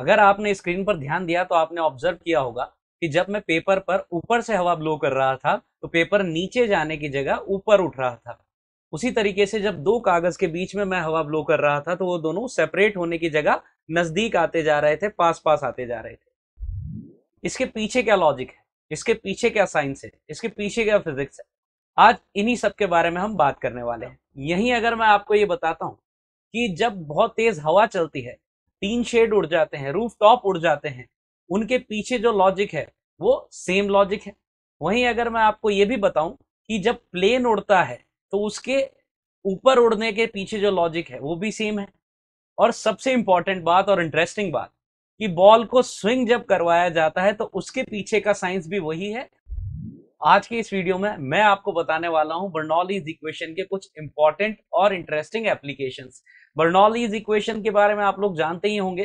अगर आपने स्क्रीन पर ध्यान दिया तो आपने ऑब्जर्व किया होगा कि जब मैं पेपर पर ऊपर से हवा ब्लो कर रहा था तो पेपर नीचे जाने की जगह ऊपर उठ रहा था उसी तरीके से जब दो कागज के बीच में मैं हवा ब्लो कर रहा था तो वो दोनों सेपरेट होने की जगह नजदीक आते जा रहे थे पास पास आते जा रहे थे इसके पीछे क्या लॉजिक है इसके पीछे क्या साइंस है इसके पीछे क्या फिजिक्स है आज इन्हीं सब के बारे में हम बात करने वाले हैं यहीं अगर मैं आपको ये बताता हूं कि जब बहुत तेज हवा चलती है तीन शेड उड़ जाते हैं रूफ टॉप उड़ जाते हैं उनके पीछे जो लॉजिक है वो सेम लॉजिक है वहीं अगर मैं आपको ये भी बताऊं कि जब प्लेन उड़ता है तो उसके ऊपर उड़ने के पीछे जो लॉजिक है वो भी सेम है और सबसे इंपॉर्टेंट बात और इंटरेस्टिंग बात कि बॉल को स्विंग जब करवाया जाता है तो उसके पीछे का साइंस भी वही है आज की इस वीडियो में मैं आपको बताने वाला हूं बर्नौलीज इक्वेशन के कुछ इंपॉर्टेंट और इंटरेस्टिंग एप्लीकेशन बर्नौलीज इक्वेशन के बारे में आप लोग जानते ही होंगे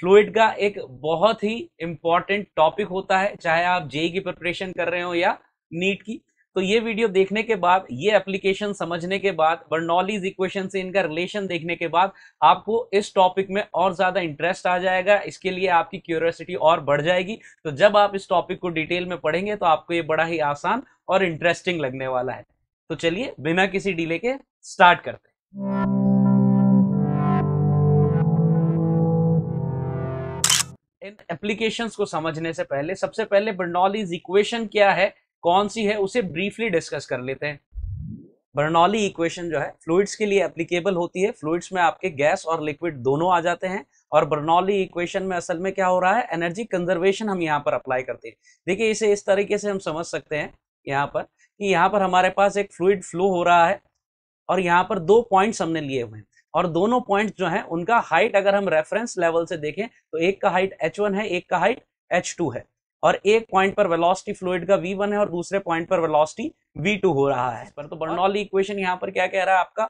फ्लूड का एक बहुत ही इंपॉर्टेंट टॉपिक होता है चाहे आप जेई की प्रिपरेशन कर रहे हो या नीट की तो ये वीडियो देखने के बाद ये एप्लीकेशन समझने के बाद बर्नॉलीज इक्वेशन से इनका रिलेशन देखने के बाद आपको इस टॉपिक में और ज़्यादा इंटरेस्ट आ जाएगा इसके लिए आपकी क्यूरियोसिटी और बढ़ जाएगी तो जब आप इस टॉपिक को डिटेल में पढ़ेंगे तो आपको ये बड़ा ही आसान और इंटरेस्टिंग लगने वाला है तो चलिए बिना किसी डिले के स्टार्ट करते हैं इन एप्लीकेशंस को समझने से पहले सबसे पहले बर्नॉलीज इक्वेशन क्या है कौन सी है उसे ब्रीफली डिस्कस कर लेते हैं बर्नौली इक्वेशन जो है फ्लूइड्स के लिए एप्लीकेबल होती है फ्लूइड्स में आपके गैस और लिक्विड दोनों आ जाते हैं और बर्नौली इक्वेशन में असल में क्या हो रहा है एनर्जी कंजर्वेशन हम यहाँ पर अप्लाई करते हैं देखिए इसे इस तरीके से हम समझ सकते हैं यहाँ पर कि यहाँ पर हमारे पास एक फ्लूड फ्लो हो रहा है और यहाँ पर दो पॉइंट्स हमने लिए हुए हैं और दोनों पॉइंट्स जो हैं उनका हाइट अगर हम रेफरेंस लेवल से देखें तो एक का हाइट h1 है एक का हाइट h2 है और एक पॉइंट पर वेलोसिटी फ्लूड का वी वन है और दूसरे पॉइंट पर वेलोसिटी वी टू हो रहा है पर तो बर्नौली इक्वेशन यहाँ पर क्या कह रहा है आपका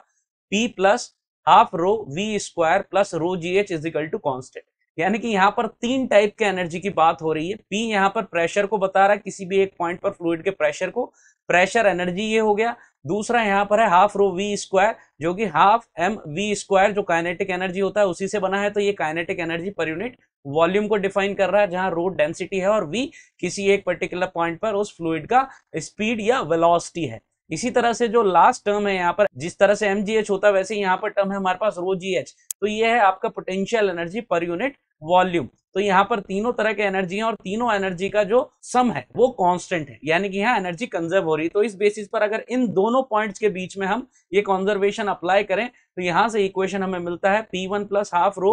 P plus half rho v square plus rho g h is equal to constant यानी कि यहाँ पर तीन टाइप के एनर्जी की बात हो रही है पी यहाँ पर प्रेशर को बता रहा है किसी भी एक पॉइंट पर फ्लूड के प्रेशर को प्रेशर एनर्जी ये हो गया दूसरा यहाँ पर है हाफ रो वी स्क्वायर जो कि हाफ एम वी स्क्वायर जो काइनेटिक एनर्जी होता है उसी से बना है तो ये kinetic energy per unit volume को डिफाइन कर रहा है जहां रोड डेंसिटी है और वी किसी एक पर्टिकुलर पॉइंट पर उस फ्लूड का स्पीड या वेलोसिटी है इसी तरह से जो लास्ट टर्म है यहाँ पर जिस तरह से एम होता है वैसे यहाँ पर टर्म है हमारे पास रो जी एच तो ये है आपका potential energy per unit volume तो यहाँ पर तीनों तरह के एनर्जी है और तीनों एनर्जी का जो सम है वो कांस्टेंट है यानी कि यहाँ एनर्जी कंजर्व हो रही है तो इस बेसिस पर अगर इन दोनों पॉइंट्स के बीच में हम ये कंजर्वेशन अप्लाई करें तो यहाँ से इक्वेशन हमें मिलता है P one plus half rho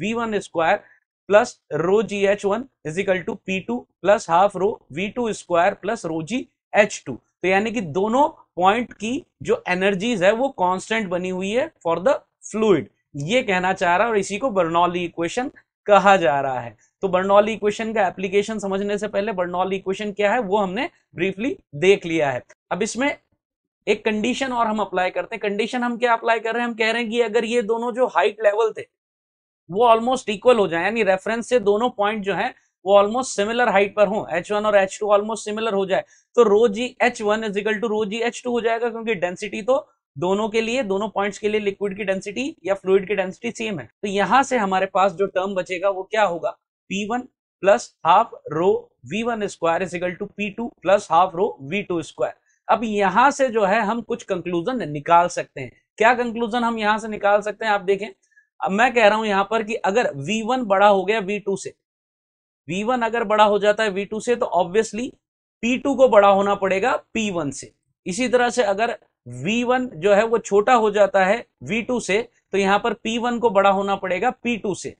v one square plus rho g h one is equal to P two plus half rho v two square plus rho g h two तो यानी कि दोनों पॉइंट की जो एनर्जीज है वो कांस्टेंट बनी हुई है फॉर द फ्लूड ये कहना चाह रहा है और इसी को बर्नौली इक्वेशन कहा जा रहा है तो बर्नौली इक्वेशन का एप्लीकेशन समझने से पहले बर्नौली इक्वेशन क्या है वो हमने ब्रीफली देख लिया है अब इसमें एक कंडीशन और हम अप्लाई करते हैं कंडीशन हम क्या अप्लाई कर रहे हैं हम कह रहे हैं कि अगर ये दोनों जो हाइट लेवल थे वो ऑलमोस्ट इक्वल हो जाए यानी रेफरेंस से दोनों पॉइंट जो है वो ऑलमोस्ट सिमिलर हाइट पर हो वन और टू ऑलमोस्ट सिमिलर हो जाए तो rho g h one is equal to rho g h two हो जाएगा क्योंकि डेंसिटी तो दोनों के लिए दोनों पॉइंट्स के लिए लिक्विड की डेंसिटी या फ्लूड की डेंसिटी सेम है तो यहां से हमारे पास जो टर्म बचेगा वो क्या होगा P one plus half rho v one square is equal to P two plus half rho v two square अब यहां से जो है हम कुछ कंक्लूजन निकाल सकते हैं क्या कंक्लूजन हम यहां से निकाल सकते हैं आप देखें अब मैं कह रहा हूं यहां पर कि अगर v1 बड़ा हो गया v2 से v1 अगर बड़ा हो जाता है v2 से तो ऑब्वियसली p2 को बड़ा होना पड़ेगा p1 से इसी तरह से अगर v1 जो है वो छोटा हो जाता है v2 से तो यहां पर p1 को बड़ा होना पड़ेगा p2 से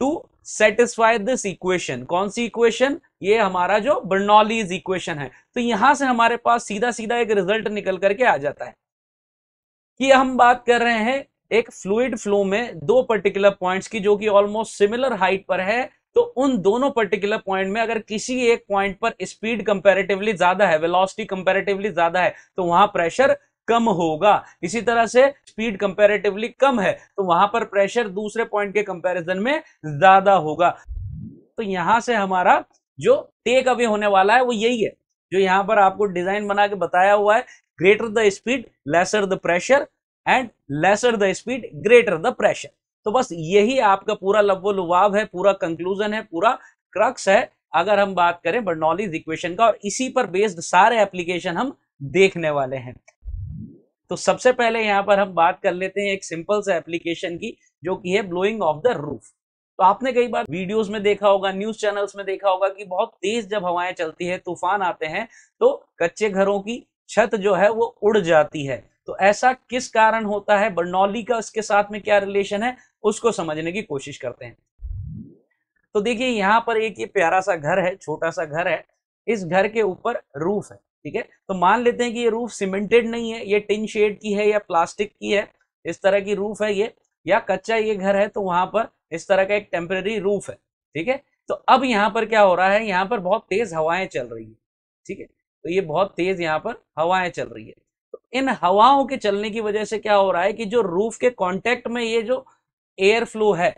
टू सेटिस्फाई दिस इक्वेशन कौन सी इक्वेशन ये हमारा जो बर्नॉलीज इक्वेशन है तो यहां से हमारे पास सीधा सीधा एक रिजल्ट निकल करके आ जाता है कि हम बात कर रहे हैं एक फ्लूड फ्लो में दो पर्टिकुलर पॉइंट्स की जो कि ऑलमोस्ट सिमिलर हाइट पर है तो उन दोनों पर्टिकुलर पॉइंट में अगर किसी एक पॉइंट पर स्पीड कंपैरेटिवली ज्यादा है वेलोसिटी कंपैरेटिवली ज्यादा है तो वहां प्रेशर कम होगा इसी तरह से स्पीड कंपैरेटिवली कम है तो वहां पर प्रेशर दूसरे पॉइंट के कंपैरिजन में ज्यादा होगा तो यहां से हमारा जो टेक अवे होने वाला है वो यही है जो यहां पर आपको डिजाइन बना के बताया हुआ है greater the speed lesser the pressure and lesser the speed greater the pressure तो बस यही आपका पूरा लव लुभाव है पूरा कंक्लूजन है पूरा क्रक्स है अगर हम बात करें बर्नौलीज इक्वेशन का और इसी पर बेस्ड सारे एप्लीकेशन हम देखने वाले हैं तो सबसे पहले यहां पर हम बात कर लेते हैं एक सिंपल से एप्लीकेशन की जो कि है ब्लोइंग ऑफ द रूफ तो आपने कई बार वीडियोस में देखा होगा न्यूज चैनल्स में देखा होगा कि बहुत तेज जब हवाएं चलती है तूफान आते हैं तो कच्चे घरों की छत जो है वो उड़ जाती है तो ऐसा किस कारण होता है बर्नौली का उसके साथ में क्या रिलेशन है उसको समझने की कोशिश करते हैं तो देखिए यहाँ पर एक ये प्यारा सा घर है छोटा सा घर है इस घर के ऊपर रूफ है ठीक है तो मान लेते हैं कि ये रूफ सीमेंटेड नहीं है ये टिन शेड की है या प्लास्टिक की है इस तरह की रूफ है ये या कच्चा ये घर है तो वहां पर इस तरह का एक टेम्पररी रूफ है ठीक है तो अब यहाँ पर क्या हो रहा है यहाँ पर बहुत तेज हवाएं चल रही है ठीक है तो ये बहुत तेज यहाँ पर हवाएं चल रही है इन हवाओं के चलने की वजह से क्या हो रहा है कि जो रूफ के कॉन्टेक्ट में ये जो एयर फ्लो है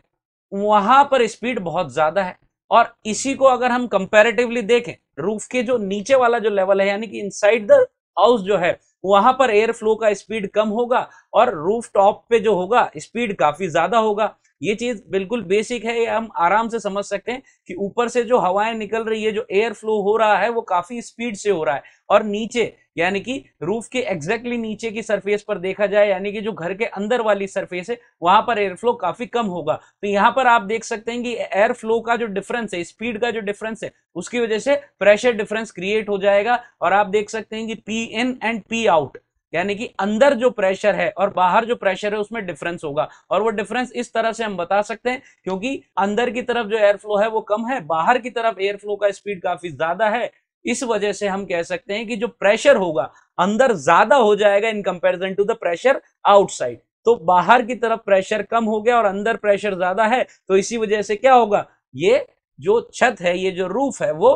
वहां पर स्पीड बहुत ज्यादा है और इसी को अगर हम कंपेरेटिवली देखें रूफ के जो नीचे वाला जो लेवल है यानी कि इनसाइड द हाउस जो है वहां पर एयर फ्लो का स्पीड कम होगा और रूफ टॉप पे जो होगा स्पीड काफी ज्यादा होगा ये चीज बिल्कुल बेसिक है ये हम आराम से समझ सकते हैं कि ऊपर से जो हवाएं निकल रही है जो एयर फ्लो हो रहा है वो काफी स्पीड से हो रहा है और नीचे यानी कि रूफ के एग्जैक्टली नीचे की सरफेस पर देखा जाए यानी कि जो घर के अंदर वाली सरफेस है वहां पर एयरफ्लो काफी कम होगा तो यहां पर आप देख सकते हैं कि एयर फ्लो का जो डिफरेंस है स्पीड का जो डिफरेंस है उसकी वजह से प्रेशर डिफरेंस क्रिएट हो जाएगा और आप देख सकते हैं कि P in and P out यानी कि अंदर जो प्रेशर है और बाहर जो प्रेशर है उसमें डिफरेंस होगा और वो डिफरेंस इस तरह से हम बता सकते हैं क्योंकि अंदर की तरफ जो एयर फ्लो है वो कम है बाहर की तरफ एयर फ्लो का स्पीड काफी ज्यादा है इस वजह से हम कह सकते हैं कि जो प्रेशर होगा अंदर ज्यादा हो जाएगा in comparison to the pressure outside तो बाहर की तरफ प्रेशर कम हो गया और अंदर प्रेशर ज्यादा है तो इसी वजह से क्या होगा ये जो छत है ये जो रूफ है वो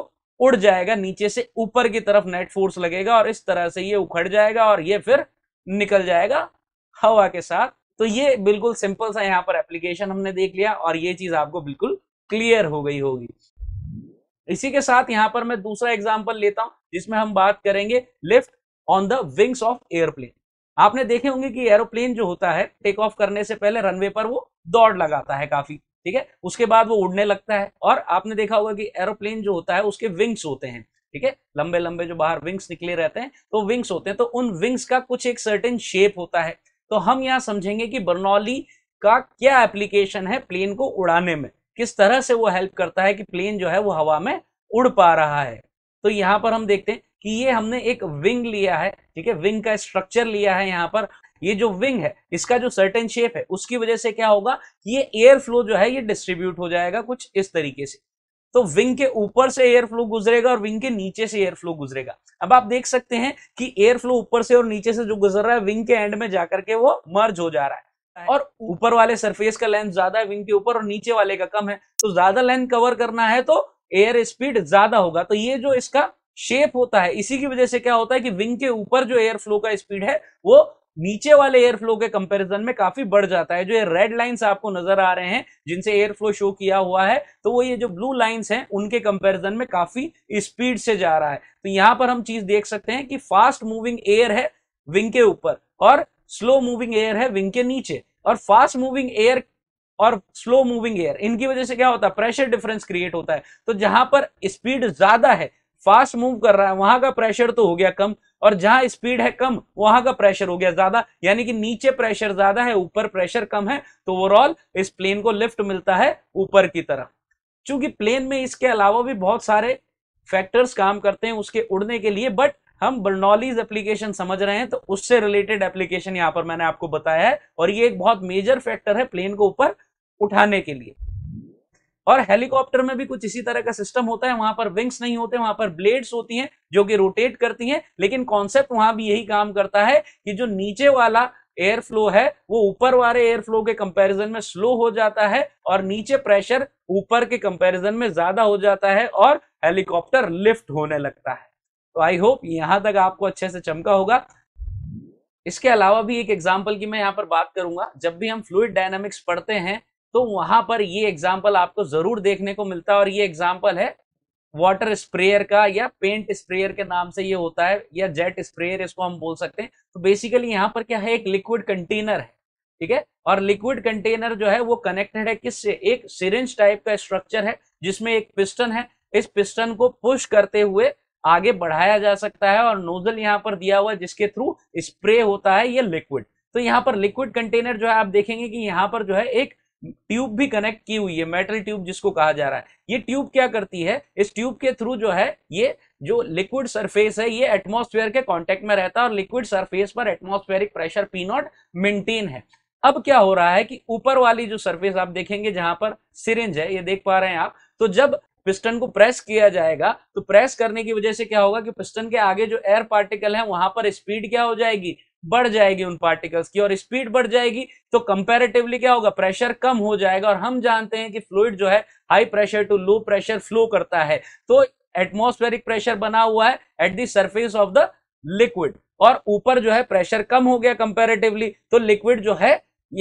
उड़ जाएगा नीचे से ऊपर की तरफ नेट फोर्स लगेगा और इस तरह से ये उखड़ जाएगा और ये फिर निकल जाएगा हवा के साथ तो ये बिल्कुल सिंपल सा यहाँ पर एप्लीकेशन हमने देख लिया और ये चीज आपको बिल्कुल क्लियर हो गई होगी इसी के साथ यहां पर मैं दूसरा एग्जाम्पल लेता हूं जिसमें हम बात करेंगे lift on the wings of airplane आपने देखे होंगे कि एरोप्लेन जो होता है टेक ऑफ करने से पहले रनवे पर वो दौड़ लगाता है काफी ठीक है उसके बाद वो उड़ने लगता है और आपने देखा होगा कि एरोप्लेन जो होता है उसके विंग्स होते हैं ठीक है लंबे लंबे जो बाहर विंग्स निकले रहते हैं तो विंग्स होते हैं तो उन विंग्स का कुछ एक सर्टेन शेप होता है तो हम यहाँ समझेंगे कि बर्नौली का क्या एप्लीकेशन है प्लेन को उड़ाने में किस तरह से वो हेल्प करता है कि प्लेन जो है वो हवा में उड़ पा रहा है तो यहाँ पर हम देखते हैं कि ये हमने एक विंग लिया है ठीक है विंग का स्ट्रक्चर लिया है यहाँ पर ये जो विंग है इसका जो सर्टेन शेप है उसकी वजह से क्या होगा कि ये एयर फ्लो जो है ये डिस्ट्रीब्यूट हो जाएगा कुछ इस तरीके से तो विंग के ऊपर से एयर फ्लो गुजरेगा और विंग के नीचे से एयर फ्लो गुजरेगा अब आप देख सकते हैं कि एयर फ्लो ऊपर से और नीचे से जो गुजर रहा है विंग के एंड में जाकर के वो मर्ज हो जा रहा है और ऊपर वाले सरफेस का लेंथ ज्यादा है विंग के ऊपर और नीचे वाले का कम है तो ज्यादा लेंथ कवर करना है तो एयर स्पीड ज्यादा होगा तो ये जो इसका शेप होता है इसी की वजह से क्या होता है कि विंग के ऊपर जो एयर फ्लो का स्पीड है वो नीचे वाले एयर फ्लो के कंपैरिजन में काफी बढ़ जाता है जो ये रेड लाइंस आपको नजर आ रहे हैं जिनसे एयर फ्लो शो किया हुआ है तो वो ये जो ब्लू लाइंस हैं उनके कंपैरिजन में काफी स्पीड से जा रहा है तो यहां पर हम चीज देख सकते हैं कि फास्ट मूविंग एयर है विंग के ऊपर और स्लो मूविंग एयर है विंग के नीचे और फास्ट मूविंग एयर और स्लो मूविंग एयर इनकी वजह से क्या होता है प्रेशर डिफरेंस क्रिएट होता है तो जहां पर स्पीड ज्यादा है फास्ट मूव कर रहा है वहां का प्रेशर तो हो गया कम और जहां स्पीड है कम वहां का प्रेशर हो गया ज्यादा यानी कि नीचे प्रेशर ज्यादा है ऊपर प्रेशर कम है तो ओवरऑल इस प्लेन को लिफ्ट मिलता है ऊपर की तरफ चूंकि प्लेन में इसके अलावा भी बहुत सारे फैक्टर्स काम करते हैं उसके उड़ने के लिए बट हम बर्नॉलीज एप्लीकेशन समझ रहे हैं तो उससे रिलेटेड एप्लीकेशन यहाँ पर मैंने आपको बताया है और ये एक बहुत मेजर फैक्टर है प्लेन को ऊपर उठाने के लिए और हेलीकॉप्टर में भी कुछ इसी तरह का सिस्टम होता है वहां पर विंग्स नहीं होते वहां पर ब्लेड्स होती हैं जो कि रोटेट करती हैं लेकिन कॉन्सेप्ट वहां भी यही काम करता है कि जो नीचे वाला एयर फ्लो है वो ऊपर वाले एयर फ्लो के कंपैरिजन में स्लो हो जाता है और नीचे प्रेशर ऊपर के कंपेरिजन में ज्यादा हो जाता है और हेलीकॉप्टर लिफ्ट होने लगता है तो आई होप यहां तक आपको अच्छे से चमका होगा इसके अलावा भी एक एग्जाम्पल की मैं यहाँ पर बात करूंगा जब भी हम फ्लूड डायनामिक्स पढ़ते हैं तो वहां पर ये एग्जाम्पल आपको जरूर देखने को मिलता है और ये एग्जाम्पल है वाटर स्प्रेयर का या पेंट स्प्रेयर के नाम से ये होता है या जेट स्प्रेयर इसको हम बोल सकते हैं तो बेसिकली यहाँ पर क्या है एक लिक्विड कंटेनर है ठीक है और लिक्विड कंटेनर जो है वो कनेक्टेड है किससे एक सिरेंज टाइप का स्ट्रक्चर है जिसमें एक पिस्टन है इस पिस्टन को पुश करते हुए आगे बढ़ाया जा सकता है और नोजल यहाँ पर दिया हुआ जिसके थ्रू स्प्रे होता है ये लिक्विड तो यहाँ पर लिक्विड कंटेनर जो है आप देखेंगे कि यहाँ पर जो है एक ट्यूब भी कनेक्ट की हुई है मेटल ट्यूब जिसको कहा जा रहा है ये ट्यूब क्या करती है इस ट्यूब के थ्रू जो है ये जो लिक्विड सरफेस है ये एटमॉस्फेयर के कांटेक्ट में रहता है और लिक्विड सरफेस पर atmospheric pressure P naught maintain है अब क्या हो रहा है कि ऊपर वाली जो सरफेस आप देखेंगे जहां पर सिरिंज है ये देख पा रहे हैं आप तो जब पिस्टन को प्रेस किया जाएगा तो प्रेस करने की वजह से क्या होगा कि पिस्टन के आगे जो एयर पार्टिकल है वहां पर स्पीड क्या हो जाएगी बढ़ जाएगी उन पार्टिकल्स की और स्पीड बढ़ जाएगी तो कंपैरेटिवली क्या होगा प्रेशर कम हो जाएगा और हम जानते हैं कि फ्लूड जो है high pressure to low pressure flow करता है तो एटमोस्फेरिक प्रेशर बना हुआ है at the surface of the liquid और ऊपर जो है प्रेशर कम हो गया कंपेरेटिवली तो लिक्विड जो है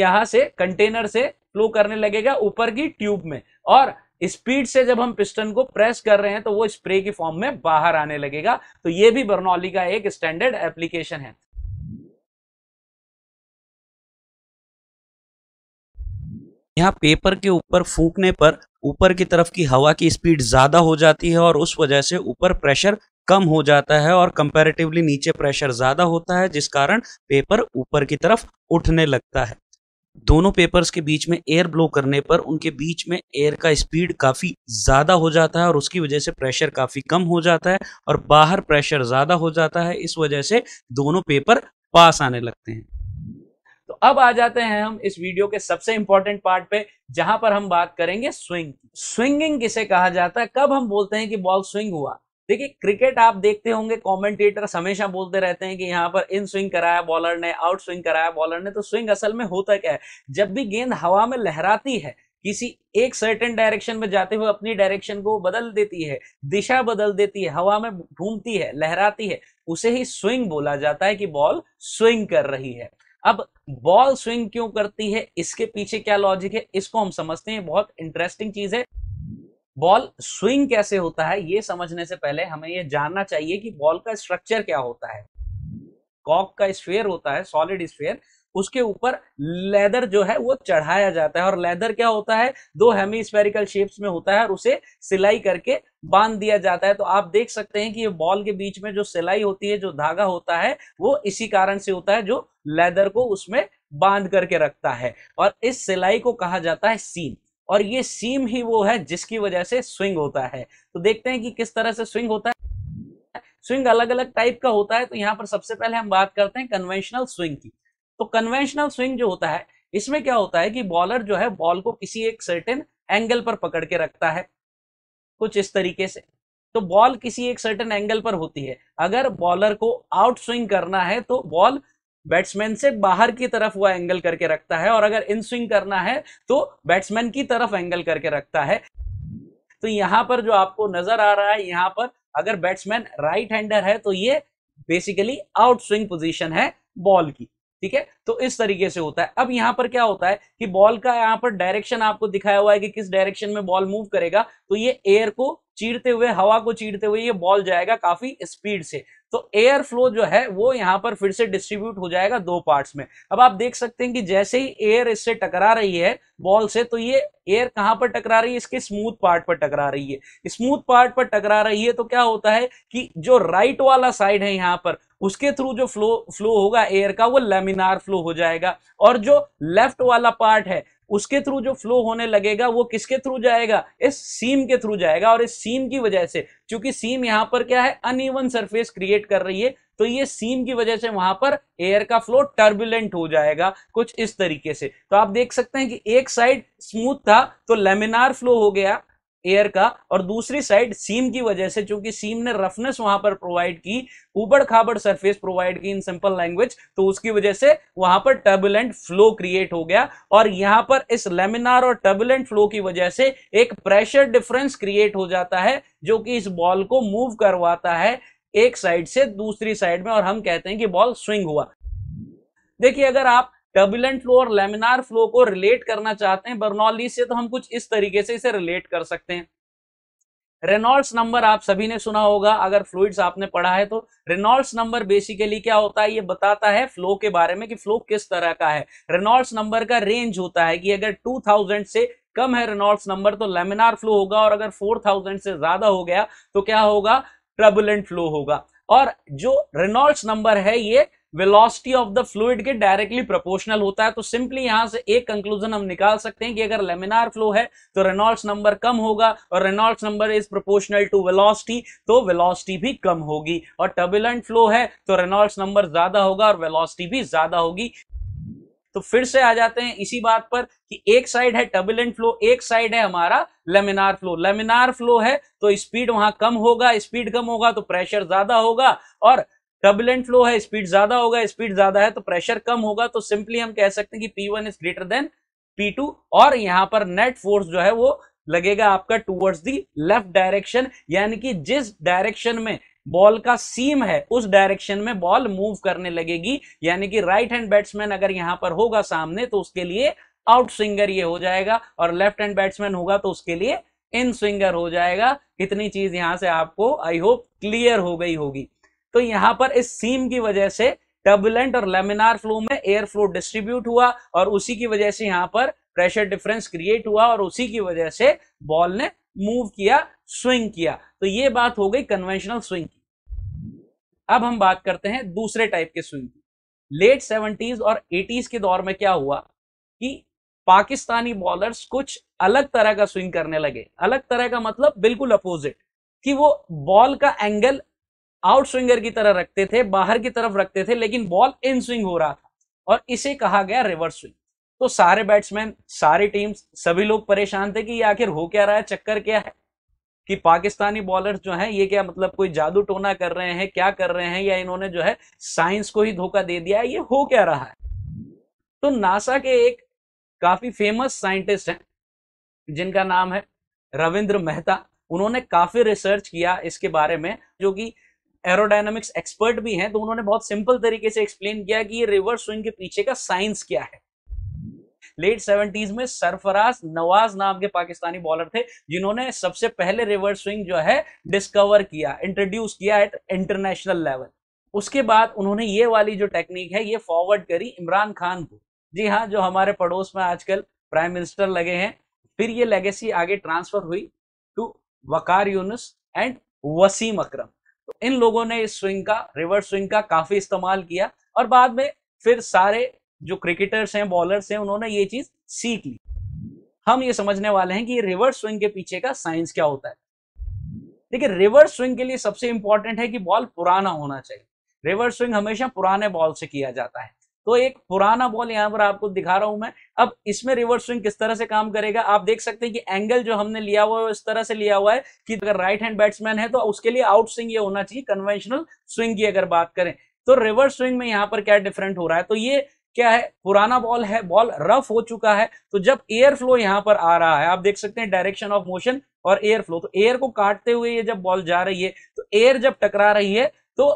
यहां से कंटेनर से फ्लो करने लगेगा ऊपर की ट्यूब में और स्पीड से जब हम पिस्टन को प्रेस कर रहे हैं तो वो स्प्रे की फॉर्म में बाहर आने लगेगा तो ये भी बर्नौली का एक स्टैंडर्ड एप्लीकेशन है यहाँ पेपर के ऊपर फूकने पर ऊपर की तरफ की हवा की स्पीड ज़्यादा हो जाती है और उस वजह से ऊपर प्रेशर कम हो जाता है और कंपैरेटिवली नीचे प्रेशर ज़्यादा होता है जिस कारण पेपर ऊपर की तरफ उठने लगता है दोनों पेपर्स के बीच में एयर ब्लो करने पर उनके बीच में एयर का स्पीड काफ़ी ज़्यादा हो जाता है और उसकी वजह से प्रेशर काफ़ी कम हो जाता है और बाहर प्रेशर ज़्यादा हो जाता है इस वजह से दोनों पेपर पास आने लगते हैं तो अब आ जाते हैं हम इस वीडियो के सबसे इंपॉर्टेंट पार्ट पे जहां पर हम बात करेंगे स्विंग स्विंगिंग किसे कहा जाता है कब हम बोलते हैं कि बॉल स्विंग हुआ देखिए क्रिकेट आप देखते होंगे कमेंटेटर हमेशा बोलते रहते हैं कि यहाँ पर इन स्विंग कराया बॉलर ने आउट स्विंग कराया बॉलर ने तो स्विंग असल में होता क्या है जब भी गेंद हवा में लहराती है किसी एक सर्टेन डायरेक्शन में जाते हुए अपनी डायरेक्शन को बदल देती है दिशा बदल देती है हवा में घूमती है लहराती है उसे ही स्विंग बोला जाता है कि बॉल स्विंग कर रही है अब बॉल स्विंग क्यों करती है इसके पीछे क्या लॉजिक है इसको हम समझते हैं बहुत इंटरेस्टिंग चीज है बॉल स्विंग कैसे होता है ये समझने से पहले हमें ये जानना चाहिए कि बॉल का स्ट्रक्चर क्या होता है कॉक का स्फेयर होता है सॉलिड स्फेयर उसके ऊपर लेदर जो है वो चढ़ाया जाता है और लेदर क्या होता है दो हेमी स्पेरिकल शेप्स में होता है और उसे सिलाई करके बांध दिया जाता है तो आप देख सकते हैं कि ये बॉल के बीच में जो सिलाई होती है जो धागा होता है वो इसी कारण से होता है जो लेदर को उसमें बांध करके रखता है और इस सिलाई को कहा जाता है सीन और ये सीम ही वो है जिसकी वजह से स्विंग होता है तो देखते हैं कि किस तरह से स्विंग होता है स्विंग अलग अलग टाइप का होता है तो यहाँ पर सबसे पहले हम बात करते हैं कन्वेंशनल स्विंग की तो कन्वेंशनल स्विंग जो होता है इसमें क्या होता है कि बॉलर जो है बॉल को किसी एक सर्टेन एंगल पर पकड़ के रखता है कुछ इस तरीके से तो बॉल किसी एक सर्टेन एंगल पर होती है अगर बॉलर को आउट स्विंग करना है तो बॉल बैट्समैन से बाहर की तरफ वह एंगल करके रखता है और अगर इन स्विंग करना है तो बैट्समैन की तरफ एंगल करके रखता है तो यहां पर जो आपको नजर आ रहा है यहां पर अगर बैट्समैन राइट हैंडर है तो ये बेसिकली आउट स्विंग पोजिशन है बॉल की ठीक है तो इस तरीके से होता है अब यहां पर क्या होता है कि बॉल का यहां पर डायरेक्शन आपको दिखाया हुआ है कि किस डायरेक्शन में बॉल मूव करेगा तो ये एयर को चीरते हुए हवा को चीरते हुए ये बॉल जाएगा काफी स्पीड से तो एयर फ्लो जो है वो यहाँ पर फिर से डिस्ट्रीब्यूट हो जाएगा दो पार्ट्स में अब आप देख सकते हैं कि जैसे ही एयर इससे टकरा रही है बॉल से तो ये एयर कहां पर टकरा रही है इसके स्मूथ पार्ट पर टकरा रही है स्मूथ पार्ट पर टकरा रही है तो क्या होता है कि जो राइट वाला साइड है यहाँ पर उसके थ्रू जो फ्लो फ्लो होगा एयर का वो लेमिनार फ्लो हो जाएगा और जो लेफ्ट वाला पार्ट है उसके थ्रू जो फ्लो होने लगेगा वो किसके थ्रू जाएगा इस सीम के थ्रू जाएगा और इस सीम की वजह से क्योंकि सीम यहां पर क्या है ईवन सरफेस क्रिएट कर रही है तो ये सीम की वजह से वहां पर एयर का फ्लो टर्बुलेंट हो जाएगा कुछ इस तरीके से तो आप देख सकते हैं कि एक साइड स्मूथ था तो लेमिनार फ्लो हो गया एयर का और दूसरी साइड सीम की वजह से चूंकि सीम ने रफनेस वहां पर प्रोवाइड की उबड़ खाबड़ सरफेस प्रोवाइड की इन सिंपल लैंग्वेज तो उसकी वजह से वहां पर टर्बुलेंट फ्लो क्रिएट हो गया और यहां पर इस लेमिनार और टर्बुलेंट फ्लो की वजह से एक प्रेशर डिफरेंस क्रिएट हो जाता है जो कि इस बॉल को मूव करवाता है एक साइड से दूसरी साइड में और हम कहते हैं कि बॉल स्विंग हुआ देखिए अगर आप टर्बुलेंट फ्लो और लेमिनार फ्लो को रिलेट करना चाहते हैं बर्नौली से तो हम कुछ इस तरीके से इसे रिलेट कर सकते हैं रेनॉल्ड्स नंबर आप सभी ने सुना होगा अगर फ्लूड्स आपने पढ़ा है तो रेनॉल्ड्स नंबर बेसिकली क्या होता है ये बताता है फ्लो के बारे में कि फ्लो किस तरह का है रेनॉल्ड्स नंबर का रेंज होता है कि अगर 2000 से कम है रेनॉल्ड्स नंबर तो लेमिनार फ्लो होगा और अगर 4000 से ज्यादा हो गया तो क्या होगा ट्रबुलेंट फ्लो होगा और जो रेनॉल्ड्स नंबर है ये वेलोसिटी ऑफ द फ्लूड के डायरेक्टली प्रोपोर्शनल होता है तो सिंपली यहां से एक कंक्लूजन हम निकाल सकते हैं कि अगर लेमिनार फ्लो है तो रेनॉल्ड्स नंबर कम होगा और Reynolds number is proportional to velocity तो वेलोसिटी भी कम होगी और टर्बुलेंट फ्लो है तो रेनॉल्ड्स नंबर ज्यादा होगा और वेलोसिटी भी ज्यादा होगी तो फिर से आ जाते हैं इसी बात पर कि एक साइड है टर्बुलेंट फ्लो एक साइड है हमारा लेमिनार फ्लो लेमिनार फ्लो है तो स्पीड वहां कम होगा स्पीड कम होगा तो प्रेशर ज्यादा होगा और टर्बुलेंट फ्लो है स्पीड ज्यादा होगा स्पीड ज्यादा है तो प्रेशर कम होगा तो सिंपली हम कह सकते हैं कि P one is greater than P two और यहां पर नेट फोर्स जो है वो लगेगा आपका टूवर्ड्स दी लेफ्ट डायरेक्शन यानी कि जिस डायरेक्शन में बॉल का सीम है उस डायरेक्शन में बॉल मूव करने लगेगी यानी कि राइट हैंड बैट्समैन अगर यहां पर होगा सामने तो उसके लिए आउट स्विंगर ये हो जाएगा और लेफ्ट हैंड बैट्समैन होगा तो उसके लिए इन स्विंगर हो जाएगा इतनी चीज यहां से आपको आई होप क्लियर हो गई होगी तो यहां पर इस सीम की वजह से टर्बुलेंट और लेमिनार फ्लो में एयर फ्लो डिस्ट्रीब्यूट हुआ और उसी की वजह से यहां पर प्रेशर डिफरेंस क्रिएट हुआ और उसी की वजह से बॉल ने मूव किया स्विंग किया तो ये बात हो गई कन्वेंशनल स्विंग की अब हम बात करते हैं दूसरे टाइप के स्विंग की लेट सेवेंटीज और एटीज के दौर में क्या हुआ कि पाकिस्तानी बॉलर्स कुछ अलग तरह का स्विंग करने लगे अलग तरह का मतलब बिल्कुल अपोजिट कि वो बॉल का एंगल आउट स्विंगर की तरह रखते थे बाहर की तरफ रखते थे लेकिन बॉल इन स्विंग हो रहा था और इसे कहा गया रिवर्स स्विंग तो सारे बैट्समैन सारी टीम्स सभी लोग परेशान थे कि ये आखिर हो क्या रहा है चक्कर क्या है कि पाकिस्तानी बॉलर जो हैं ये क्या मतलब कोई जादू टोना कर रहे हैं क्या कर रहे हैं या इन्होंने जो है साइंस को ही धोखा दे दिया है ये हो क्या रहा है तो नासा के एक काफी फेमस साइंटिस्ट हैं जिनका नाम है रविंद्र मेहता उन्होंने काफी रिसर्च किया इसके बारे में जो कि एरोडायनामिक्स एक्सपर्ट भी हैं तो उन्होंने बहुत सिंपल तरीके से एक्सप्लेन किया कि ये रिवर्स स्विंग के पीछे का साइंस क्या है लेट सेवेंटीज में सरफराज नवाज नाम के पाकिस्तानी बॉलर थे जिन्होंने सबसे पहले रिवर्स स्विंग जो है डिस्कवर किया इंट्रोड्यूस किया एट इंटरनेशनल लेवल उसके बाद उन्होंने ये वाली जो टेक्निक है ये फॉरवर्ड करी इमरान खान को जी हाँ जो हमारे पड़ोस में आजकल प्राइम मिनिस्टर लगे हैं फिर ये लेगेसी आगे ट्रांसफर हुई टू वकार यूनुस एंड वसीम अक्रम तो इन लोगों ने इस स्विंग का रिवर्स स्विंग का काफी इस्तेमाल किया और बाद में फिर सारे जो क्रिकेटर्स हैं बॉलर्स हैं उन्होंने ये चीज सीख ली हम ये समझने वाले हैं कि ये रिवर्स स्विंग के पीछे का साइंस क्या होता है देखिए रिवर्स स्विंग के लिए सबसे इंपॉर्टेंट है कि बॉल पुराना होना चाहिए रिवर्स स्विंग हमेशा पुराने बॉल से किया जाता है तो एक पुराना बॉल यहां पर आपको दिखा रहा हूं मैं अब इसमें रिवर्स स्विंग किस तरह से काम करेगा आप देख सकते हैं कि एंगल जो हमने लिया हुआ है इस तरह से लिया हुआ है कि अगर राइट हैंड बैट्समैन है तो उसके लिए आउट स्विंग ये होना चाहिए कन्वेंशनल स्विंग की अगर बात करें तो रिवर्स स्विंग में यहां पर क्या डिफरेंट हो रहा है तो ये क्या है पुराना बॉल है बॉल रफ हो चुका है तो जब एयर फ्लो यहां पर आ रहा है आप देख सकते हैं डायरेक्शन ऑफ मोशन और एयर फ्लो तो एयर को काटते हुए ये जब बॉल जा रही है तो एयर जब टकरा रही है तो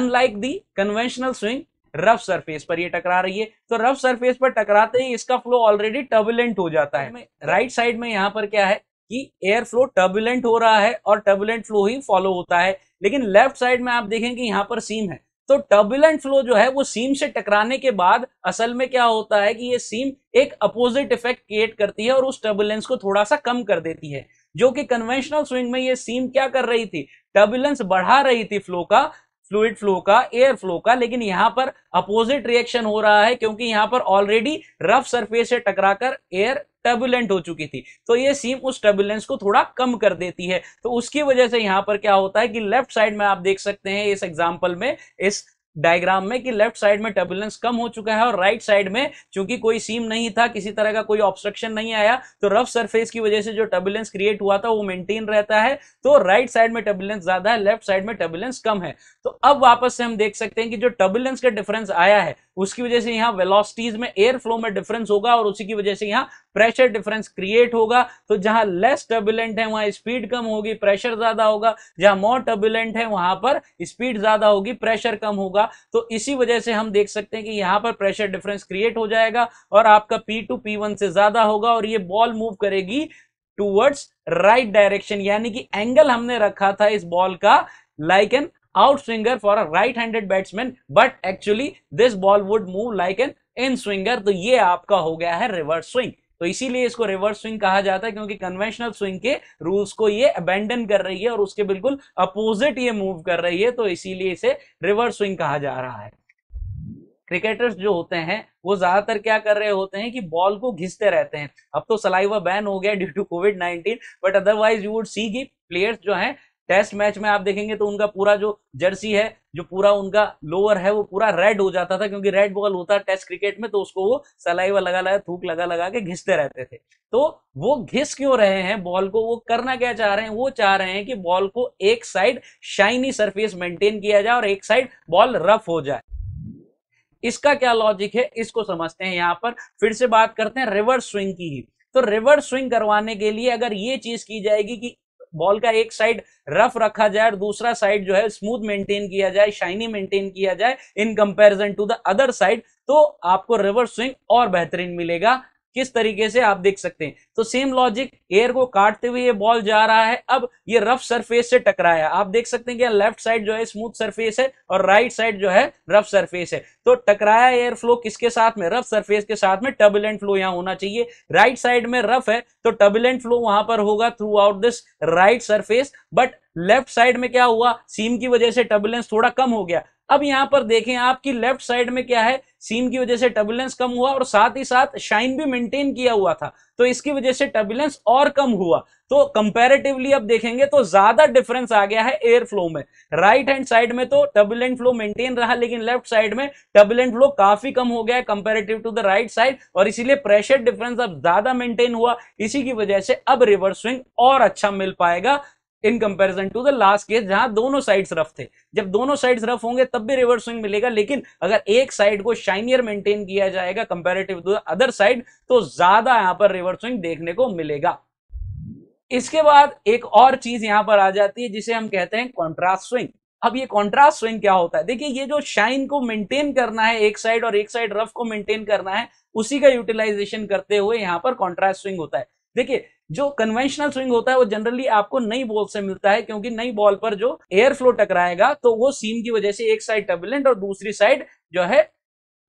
unlike the conventional swing rough surface पर ये टकरा रही है तो रफ सरफेस पर टकराते ही इसका फ्लो ऑलरेडी टर्बुलेंट हो जाता है राइट साइड में यहाँ पर क्या है कि एयर फ्लो टर्बुलेंट हो रहा है और टर्बुलेंट फ्लो ही फॉलो होता है लेकिन लेफ्ट साइड में आप देखेंगे यहाँ पर सीम है तो टर्बुलेंट फ्लो जो है वो सीम से टकराने के बाद असल में क्या होता है कि ये सीम एक अपोजिट इफेक्ट क्रिएट करती है और उस टर्बुलेंस को थोड़ा सा कम कर देती है जो कि कन्वेंशनल स्विंग में ये सीम क्या कर रही थी टर्बुलेंस बढ़ा रही थी फ्लो का फ्लूड फ्लो का एयर फ्लो का लेकिन यहां पर अपोजिट रिएक्शन हो रहा है क्योंकि यहां पर ऑलरेडी रफ सरफेस से टकराकर एयर टर्बुलेंट हो चुकी थी तो ये सीम उस टर्बुलेंस को थोड़ा कम कर देती है तो उसकी वजह से यहां पर क्या होता है कि लेफ्ट साइड में आप देख सकते हैं इस एग्जाम्पल में इस डायग्राम में कि लेफ्ट साइड में टर्बुलेंस कम हो चुका है और राइट right साइड में चूंकि कोई सीम नहीं था किसी तरह का कोई ऑब्स्ट्रक्शन नहीं आया तो रफ सरफेस की वजह से जो टर्बुलेंस क्रिएट हुआ था वो मेंटेन रहता है तो राइट right साइड में टर्बुलेंस ज्यादा है लेफ्ट साइड में टर्बुलेंस कम है तो अब वापस से हम देख सकते हैं कि जो टर्बुलेंस का डिफरेंस आया है उसकी वजह से यहाँ वेलोसिटीज में एयर फ्लो में डिफरेंस होगा और उसी की वजह से यहाँ प्रेशर डिफरेंस क्रिएट होगा तो जहां लेस टर्बुलेंट है वहां स्पीड कम होगी प्रेशर ज्यादा होगा जहां मोर टर्बुलेंट है वहां पर स्पीड ज्यादा होगी प्रेशर कम होगा तो इसी वजह से हम देख सकते हैं कि यहाँ पर प्रेशर डिफरेंस क्रिएट हो जाएगा और आपका पी टू पी वन से ज्यादा होगा और ये बॉल मूव करेगी टूवर्ड्स राइट डायरेक्शन यानी कि एंगल हमने रखा था इस बॉल का like an out swinger for a right handed batsman but actually this ball would move like an in swinger तो ये आपका हो गया है रिवर्स स्विंग तो इसीलिए इसको रिवर्स स्विंग कहा जाता है क्योंकि कन्वेंशनल स्विंग के रूल्स को ये अबेंडन कर रही है और उसके बिल्कुल अपोजिट ये मूव कर रही है तो इसीलिए इसे रिवर्स स्विंग कहा जा रहा है क्रिकेटर्स जो होते हैं वो ज्यादातर क्या कर रहे होते हैं कि बॉल को घिसते रहते हैं अब तो सलाइवा बैन हो गया due to covid nineteen but otherwise you would see की प्लेयर्स जो हैं टेस्ट मैच में आप देखेंगे तो उनका पूरा जो जर्सी है जो पूरा उनका लोअर है वो पूरा रेड हो जाता था क्योंकि रेड बॉल होता है टेस्ट क्रिकेट में तो उसको वो सलाइवा लगा लगा थूक लगा लगा के घिसते रहते थे तो वो घिस क्यों रहे हैं बॉल को वो करना क्या चाह रहे हैं वो चाह रहे हैं कि बॉल को एक साइड शाइनी सरफेस मेंटेन किया जाए और एक साइड बॉल रफ हो जाए इसका क्या लॉजिक है इसको समझते हैं यहाँ पर फिर से बात करते हैं रिवर्स स्विंग की ही तो रिवर्स स्विंग करवाने के लिए अगर ये चीज की जाएगी कि बॉल का एक साइड रफ रखा जाए और दूसरा साइड जो है स्मूथ मेंटेन किया जाए शाइनी मेंटेन किया जाए in comparison to the other side तो आपको रिवर्स स्विंग और बेहतरीन मिलेगा किस तरीके से आप देख सकते हैं तो सेम लॉजिक एयर को काटते हुए ये बॉल जा रहा है अब ये रफ सरफेस से टकराया आप देख सकते हैं कि लेफ्ट साइड जो है स्मूथ सरफेस है और राइट साइड जो है रफ सरफेस है तो टकराया एयर फ्लो किसके साथ में रफ सरफेस के साथ में टर्बुलेंट फ्लो यहां होना चाहिए राइट साइड में रफ है तो टर्बुलेंट फ्लो वहां पर होगा throughout this right surface but left side में क्या हुआ सीम की वजह से टर्बुलेंस थोड़ा कम हो गया अब यहां पर देखें आपकी लेफ्ट साइड में क्या है सीम की वजह से टर्बुलेंस कम हुआ और साथ ही साथ शाइन भी मेंटेन किया हुआ था तो इसकी वजह से टर्बुलेंस और कम हुआ तो कंपैरेटिवली अब देखेंगे तो ज्यादा डिफरेंस आ गया है एयर फ्लो में राइट हैंड साइड में तो टर्बुलेंट फ्लो मेंटेन रहा लेकिन लेफ्ट साइड में टर्बुलेंट फ्लो काफी कम हो गया है comparative to the right side और इसीलिए प्रेशर डिफरेंस अब ज्यादा मेंटेन हुआ इसी की वजह से अब रिवर्स स्विंग और अच्छा मिल पाएगा in comparison to the last case जहां दोनों साइड्स रफ थे जब दोनों साइड्स रफ होंगे तब भी रिवर्स स्विंग मिलेगा लेकिन अगर एक साइड को शाइनियर मेंटेन किया जाएगा comparative to the other side तो ज्यादा यहां पर रिवर्स स्विंग देखने को मिलेगा इसके बाद एक और चीज यहां पर आ जाती है जिसे हम कहते हैं कॉन्ट्रास्ट स्विंग अब ये कॉन्ट्रास्ट स्विंग क्या होता है देखिए ये जो शाइन को मेंटेन करना है एक साइड और एक साइड रफ को मेंटेन करना है उसी का यूटिलाइजेशन करते हुए यहां पर कॉन्ट्रास्ट स्विंग होता है देखिए जो कन्वेंशनल स्विंग होता है वो जनरली आपको नई बॉल से मिलता है क्योंकि नई बॉल पर जो एयर फ्लो टकराएगा तो वो सीम की वजह से एक साइड टर्बुलेंट और दूसरी साइड जो है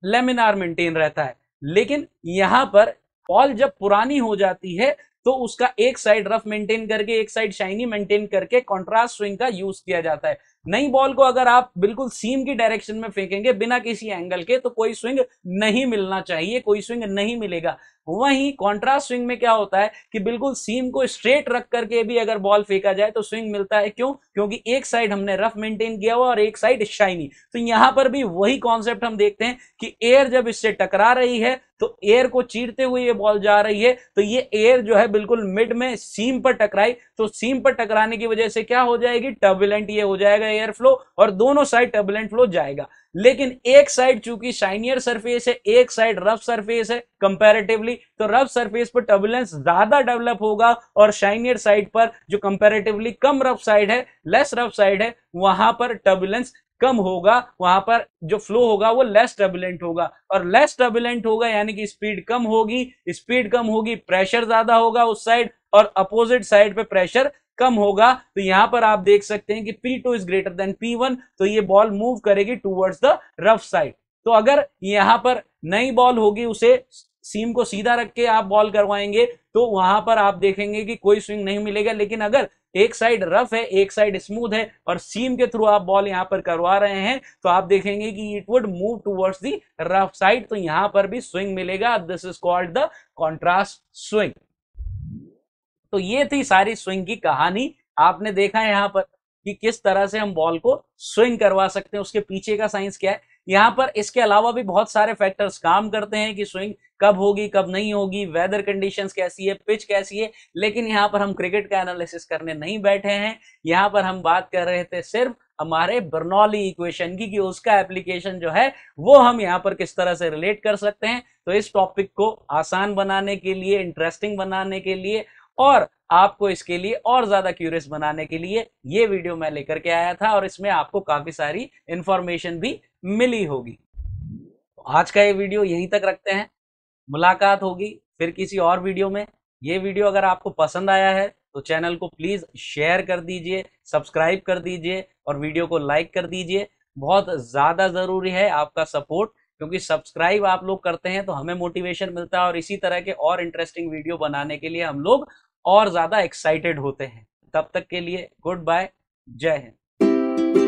लेमिनार मेंटेन रहता है लेकिन यहां पर बॉल जब पुरानी हो जाती है तो उसका एक साइड रफ मेंटेन करके एक साइड शाइनी मेंटेन करके कॉन्ट्रास्ट स्विंग का यूज किया जाता है नई बॉल को अगर आप बिल्कुल सीम की डायरेक्शन में फेंकेंगे बिना किसी एंगल के तो कोई स्विंग नहीं मिलना चाहिए कोई स्विंग नहीं मिलेगा वहीं कॉन्ट्रास्ट स्विंग में क्या होता है कि बिल्कुल सीम को स्ट्रेट रख करके भी अगर बॉल फेंका जाए तो स्विंग मिलता है क्यों क्योंकि एक साइड हमने रफ मेंटेन किया हुआ और एक साइड शाइनी तो यहां पर भी वही कॉन्सेप्ट हम देखते हैं कि एयर जब इससे टकरा रही है तो एयर को चीरते हुए ये बॉल जा रही है तो ये एयर जो है बिल्कुल मिड में सीम पर टकराई तो सीम पर टकराने की वजह से क्या हो जाएगी टर्बुलेंट ये हो जाएगा एयर फ्लो और दोनों साइड टर्बुलेंट फ्लो जाएगा लेकिन एक साइड चूंकि शाइनियर सरफेस है एक साइड रफ सरफेस है कंपैरेटिवली तो रफ सरफेस पर टर्बुलेंस ज्यादा डेवलप होगा और शाइनियर साइड पर जो कंपैरेटिवली कम रफ साइड है लेस रफ साइड है वहां पर टर्बुलेंस कम होगा वहां पर जो फ्लो होगा वो लेस टर्बुलेंट होगा और लेस टर्बुलेंट होगा यानी कि स्पीड कम होगी स्पीड कम होगी प्रेशर ज्यादा होगा उस साइड और अपोजिट साइड पे प्रेशर कम होगा तो यहां पर आप देख सकते हैं कि P two is greater than P one तो ये बॉल मूव करेगी टूवर्ड्स द रफ साइड तो अगर यहां पर नई बॉल होगी उसे सीम को सीधा रख के आप बॉल करवाएंगे तो वहां पर आप देखेंगे कि कोई स्विंग नहीं मिलेगा लेकिन अगर एक साइड रफ है एक साइड स्मूथ है और सीम के थ्रू आप बॉल यहां पर करवा रहे हैं तो आप देखेंगे कि it would move towards the rough side तो यहां पर भी स्विंग मिलेगा this is called the contrast swing तो ये थी सारी स्विंग की कहानी आपने देखा है यहाँ पर कि किस तरह से हम बॉल को स्विंग करवा सकते हैं उसके पीछे का साइंस क्या है यहाँ पर इसके अलावा भी बहुत सारे फैक्टर्स काम करते हैं कि स्विंग कब होगी कब नहीं होगी वेदर कंडीशंस कैसी है पिच कैसी है लेकिन यहाँ पर हम क्रिकेट का एनालिसिस करने नहीं बैठे हैं यहाँ पर हम बात कर रहे थे सिर्फ हमारे बर्नौली इक्वेशन की कि उसका एप्लीकेशन जो है वो हम यहाँ पर किस तरह से रिलेट कर सकते हैं तो इस टॉपिक को आसान बनाने के लिए इंटरेस्टिंग बनाने के लिए और आपको इसके लिए और ज़्यादा क्यूरियस बनाने के लिए ये वीडियो मैं लेकर के आया था और इसमें आपको काफ़ी सारी इंफॉर्मेशन भी मिली होगी तो आज का ये वीडियो यहीं तक रखते हैं मुलाकात होगी फिर किसी और वीडियो में ये वीडियो अगर आपको पसंद आया है तो चैनल को प्लीज़ शेयर कर दीजिए सब्सक्राइब कर दीजिए और वीडियो को लाइक कर दीजिए बहुत ज़्यादा ज़रूरी है आपका सपोर्ट क्योंकि सब्सक्राइब आप लोग करते हैं तो हमें मोटिवेशन मिलता है और इसी तरह के और इंटरेस्टिंग वीडियो बनाने के लिए हम लोग और ज़्यादा एक्साइटेड होते हैं तब तक के लिए गुड बाय जय हिंद